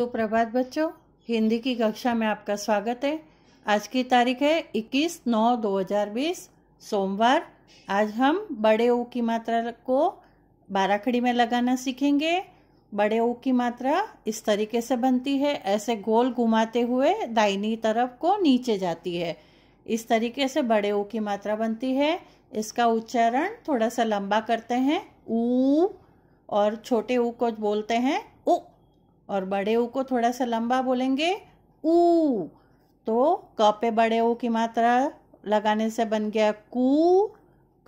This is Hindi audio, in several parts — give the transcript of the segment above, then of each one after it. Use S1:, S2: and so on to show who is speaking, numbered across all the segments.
S1: सुप्रभात बच्चों हिंदी की कक्षा में आपका स्वागत है आज की तारीख है 21 नौ 2020 सोमवार आज हम बड़े ऊ की मात्रा को बाराखड़ी में लगाना सीखेंगे बड़े ऊ की मात्रा इस तरीके से बनती है ऐसे गोल घुमाते हुए दाहिनी तरफ को नीचे जाती है इस तरीके से बड़े ऊ की मात्रा बनती है इसका उच्चारण थोड़ा सा लंबा करते हैं ऊ और छोटे ऊ को बोलते हैं और बड़े ऊ को थोड़ा सा लंबा बोलेंगे ऊ तो क पे बड़े ऊ की मात्रा लगाने से बन गया कू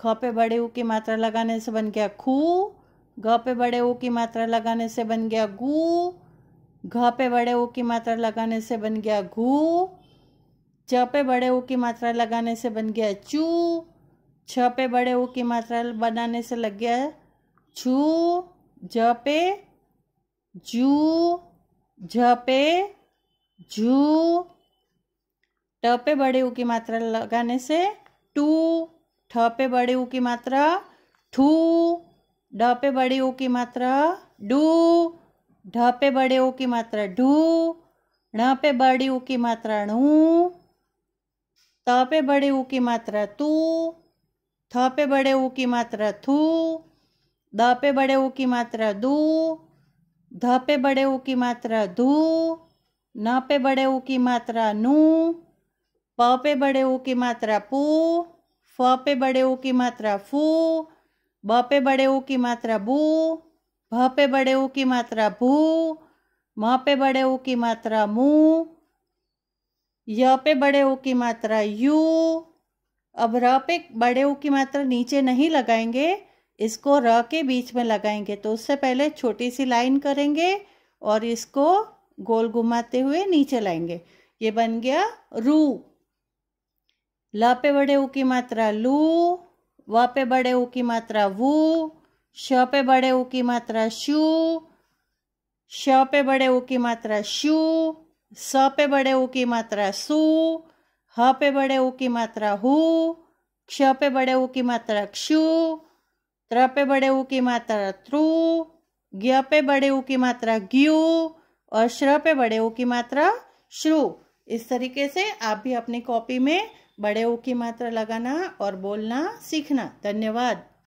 S1: ख पे बड़े ऊ की मात्रा लगाने से बन गया खू घ पे बड़े ऊ की मात्रा लगाने से बन गया गू घ पे बड़े ऊ की मात्रा लगाने से बन गया घू च पे बड़े ऊ की मात्रा लगाने से बन गया चू छ पे बड़े ऊ की मात्रा बनाने से लग गया छू ज पे जू झपे झू टपे बड़े ऊ की मात्रा लगाने से टू ठपे बड़े ऊ की मात्रा ठू डपे बड़े ऊ की मात्रा डू ढपे बड़े ऊ की मात्रा ढू ण पे बड़ी ऊ की मात्रा णू तपे बड़े ऊ की मात्रा तू थपे बड़े ऊ की मात्रा थू दपे बड़े ऊ की मात्रा दू ध पे बड़े ऊ की मात्रा धू न पे बड़े ऊ की मात्रा नू प पे बड़े ऊ की मात्रा पू फ पे बड़े ऊ की मात्रा फू ब पे बड़े ऊ की मात्रा बू भ पे बड़े ऊ की मात्रा भू म पे बड़े ऊ की मात्रा मू य पे बड़े ऊ की मात्रा यू अब र पे बड़े ऊ की मात्रा नीचे नहीं लगाएंगे इसको र के बीच में लगाएंगे तो उससे पहले छोटी सी लाइन करेंगे और इसको गोल घुमाते हुए नीचे लाएंगे ये बन गया रू ल पे बड़े ऊ की मात्रा लू व पे बड़े ऊ की मात्रा वु श पे बड़े ऊ की मात्रा शू श पे बड़े ऊ की मात्रा शू स पे बड़े ऊ की मात्रा सू ह पे बड़े ऊ की मात्रा हु क्ष पे बड़े ऊ की मात्रा क्षु त्र पे बड़े ऊ की मात्रा त्रु ग्य पे बड़े ऊ की मात्रा ग्यू और श्र पे बड़े ऊ की मात्रा श्रु इस तरीके से आप भी अपनी कॉपी में बड़े ऊ की मात्रा लगाना और बोलना सीखना धन्यवाद